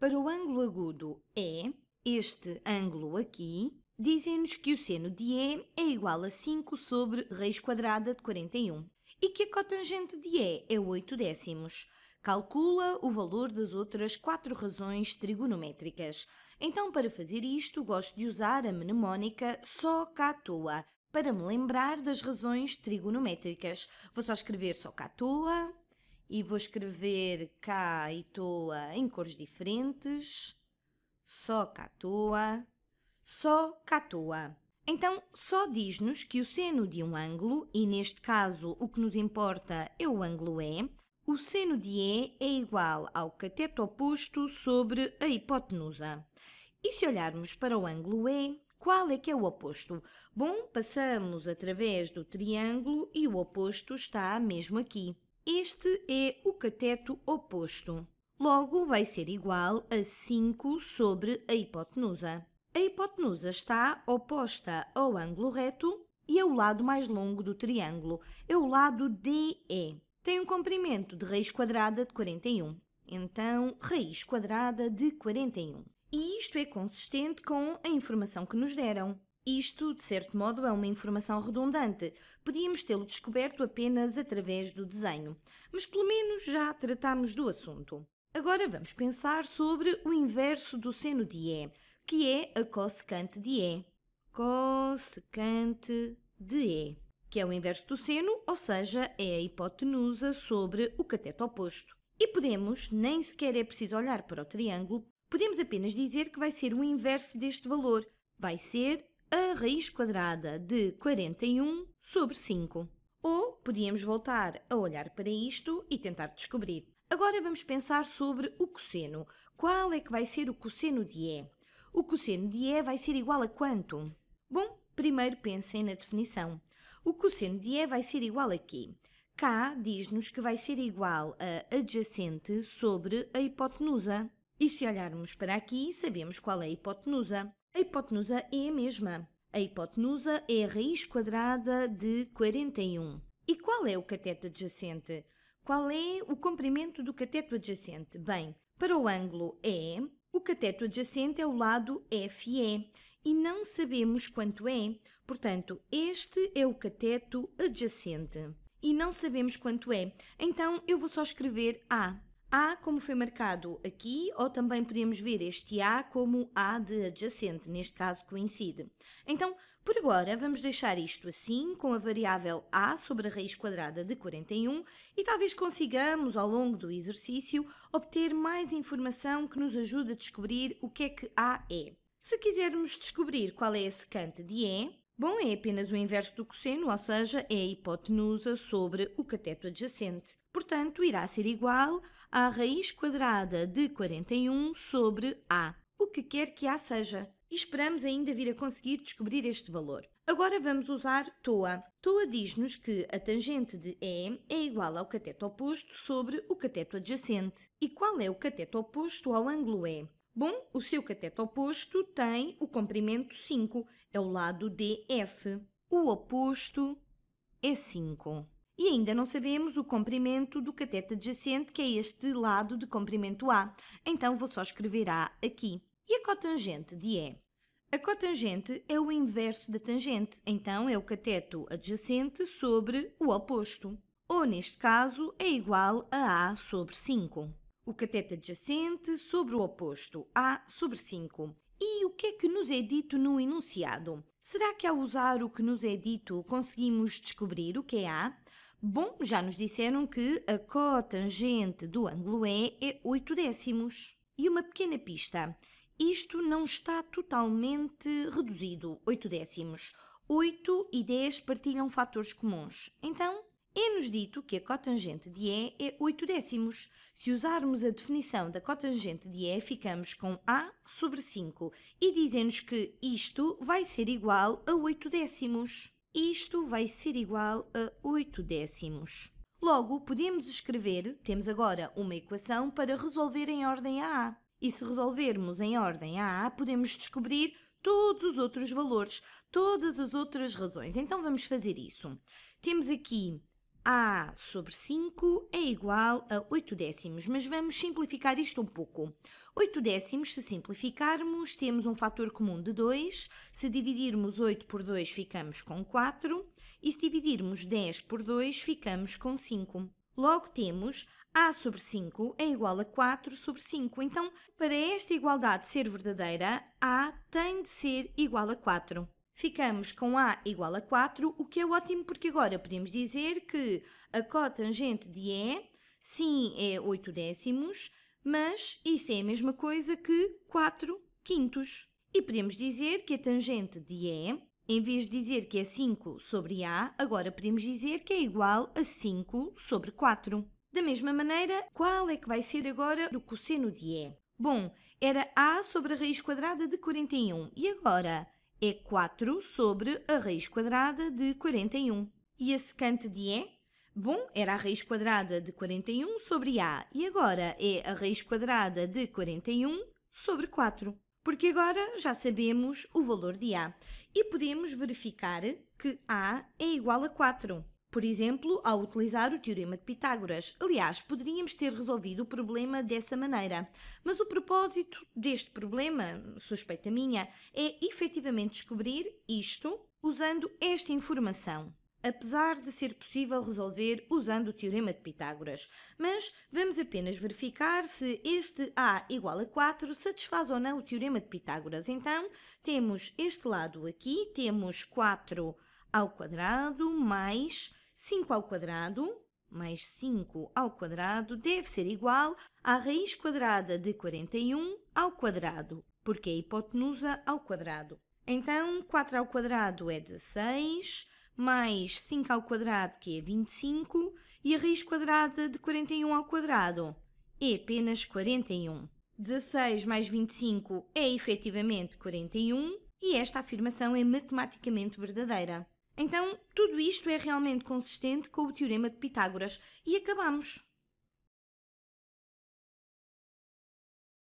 Para o ângulo agudo E, este ângulo aqui, dizem-nos que o seno de E é igual a 5 sobre raiz quadrada de 41 e que a cotangente de E é 8 décimos. Calcula o valor das outras quatro razões trigonométricas. Então, para fazer isto, gosto de usar a mnemónica só cá à toa, para me lembrar das razões trigonométricas. Vou só escrever só cá à toa, e vou escrever cá e toa em cores diferentes. Só toa só toa Então, só diz-nos que o seno de um ângulo, e neste caso o que nos importa é o ângulo E, o seno de E é igual ao cateto oposto sobre a hipotenusa. E se olharmos para o ângulo E, qual é que é o oposto? Bom, passamos através do triângulo e o oposto está mesmo aqui. Este é o cateto oposto. Logo, vai ser igual a 5 sobre a hipotenusa. A hipotenusa está oposta ao ângulo reto e é o lado mais longo do triângulo. É o lado DE. Tem um comprimento de raiz quadrada de 41. Então, raiz quadrada de 41. E isto é consistente com a informação que nos deram. Isto, de certo modo, é uma informação redundante. Podíamos tê-lo descoberto apenas através do desenho, mas pelo menos já tratámos do assunto. Agora vamos pensar sobre o inverso do seno de E, que é a cosecante de E. Cosecante de E, que é o inverso do seno, ou seja, é a hipotenusa sobre o cateto oposto. E podemos, nem sequer é preciso olhar para o triângulo, podemos apenas dizer que vai ser o inverso deste valor. Vai ser a raiz quadrada de 41 sobre 5. Ou podíamos voltar a olhar para isto e tentar descobrir. Agora vamos pensar sobre o cosseno. Qual é que vai ser o cosseno de E? O cosseno de E vai ser igual a quanto? Bom, primeiro pensem na definição. O cosseno de E vai ser igual a quê? K diz-nos que vai ser igual a adjacente sobre a hipotenusa. E se olharmos para aqui, sabemos qual é a hipotenusa. A hipotenusa é a mesma. A hipotenusa é a raiz quadrada de 41. E qual é o cateto adjacente? Qual é o comprimento do cateto adjacente? Bem, para o ângulo E, o cateto adjacente é o lado FE e não sabemos quanto é, portanto, este é o cateto adjacente. E não sabemos quanto é, então eu vou só escrever A, a como foi marcado aqui, ou também podemos ver este A como A de adjacente, neste caso coincide. Então, por agora, vamos deixar isto assim, com a variável A sobre a raiz quadrada de 41, e talvez consigamos, ao longo do exercício, obter mais informação que nos ajude a descobrir o que é que A é. Se quisermos descobrir qual é a secante de E, Bom é apenas o inverso do cosseno, ou seja, é a hipotenusa sobre o cateto adjacente. Portanto, irá ser igual à raiz quadrada de 41 sobre A, o que quer que A seja. E esperamos ainda vir a conseguir descobrir este valor. Agora vamos usar TOA. TOA diz-nos que a tangente de E é igual ao cateto oposto sobre o cateto adjacente. E qual é o cateto oposto ao ângulo E? Bom, o seu cateto oposto tem o comprimento 5, é o lado DF. O oposto é 5. E ainda não sabemos o comprimento do cateto adjacente, que é este lado de comprimento A. Então vou só escrever A aqui. E a cotangente de E? A cotangente é o inverso da tangente, então é o cateto adjacente sobre o oposto. Ou, neste caso, é igual a A sobre 5 o cateto adjacente sobre o oposto, A sobre 5. E o que é que nos é dito no enunciado? Será que ao usar o que nos é dito conseguimos descobrir o que é A? Bom, já nos disseram que a cotangente do ângulo E é 8 décimos. E uma pequena pista. Isto não está totalmente reduzido, 8 décimos. 8 e 10 partilham fatores comuns. Então, é-nos dito que a cotangente de E é 8 décimos. Se usarmos a definição da cotangente de E, ficamos com A sobre 5 e dizem-nos que isto vai ser igual a 8 décimos. Isto vai ser igual a 8 décimos. Logo, podemos escrever, temos agora uma equação para resolver em ordem a A. E se resolvermos em ordem a A, podemos descobrir todos os outros valores, todas as outras razões. Então vamos fazer isso. Temos aqui a sobre 5 é igual a 8 décimos, mas vamos simplificar isto um pouco. 8 décimos, se simplificarmos, temos um fator comum de 2, se dividirmos 8 por 2 ficamos com 4 e se dividirmos 10 por 2 ficamos com 5. Logo temos A sobre 5 é igual a 4 sobre 5. Então, para esta igualdade ser verdadeira, A tem de ser igual a 4 ficamos com A igual a 4, o que é ótimo porque agora podemos dizer que a cotangente de E, sim, é 8 décimos, mas isso é a mesma coisa que 4 quintos. E podemos dizer que a tangente de E, em vez de dizer que é 5 sobre A, agora podemos dizer que é igual a 5 sobre 4. Da mesma maneira, qual é que vai ser agora o cosseno de E? Bom, era A sobre a raiz quadrada de 41 e agora é 4 sobre a raiz quadrada de 41. E a secante de E? Bom, era a raiz quadrada de 41 sobre A e agora é a raiz quadrada de 41 sobre 4. Porque agora já sabemos o valor de A e podemos verificar que A é igual a 4 por exemplo, ao utilizar o Teorema de Pitágoras. Aliás, poderíamos ter resolvido o problema dessa maneira, mas o propósito deste problema, suspeita minha, é efetivamente descobrir isto usando esta informação. Apesar de ser possível resolver usando o Teorema de Pitágoras, mas vamos apenas verificar se este A igual a 4 satisfaz ou não o Teorema de Pitágoras. Então, temos este lado aqui, temos 4 ao quadrado mais 5 ao quadrado mais 5 ao quadrado deve ser igual à raiz quadrada de 41 ao quadrado, porque é hipotenusa ao quadrado. Então, 4 ao quadrado é 16, mais 5 ao quadrado, que é 25, e a raiz quadrada de 41 ao quadrado é apenas 41. 16 mais 25 é efetivamente 41, e esta afirmação é matematicamente verdadeira. Então, tudo isto é realmente consistente com o teorema de Pitágoras e acabamos.